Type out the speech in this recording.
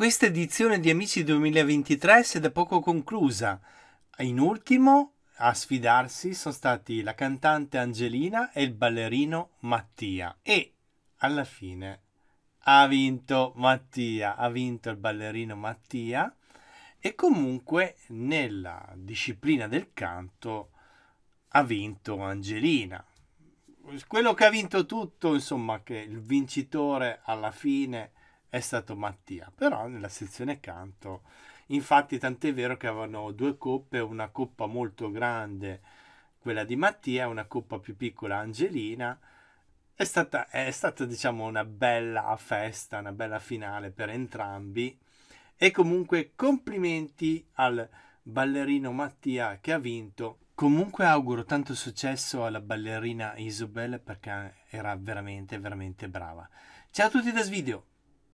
Questa edizione di Amici 2023 si è da poco conclusa. In ultimo a sfidarsi sono stati la cantante Angelina e il ballerino Mattia. E alla fine ha vinto Mattia, ha vinto il ballerino Mattia e comunque nella disciplina del canto ha vinto Angelina. Quello che ha vinto tutto, insomma, che il vincitore alla fine è stato Mattia, però nella sezione canto, infatti tant'è vero che avevano due coppe, una coppa molto grande, quella di Mattia, e una coppa più piccola, Angelina, è stata, è stata diciamo una bella festa, una bella finale per entrambi e comunque complimenti al ballerino Mattia che ha vinto. Comunque auguro tanto successo alla ballerina Isobel perché era veramente veramente brava. Ciao a tutti da Svideo!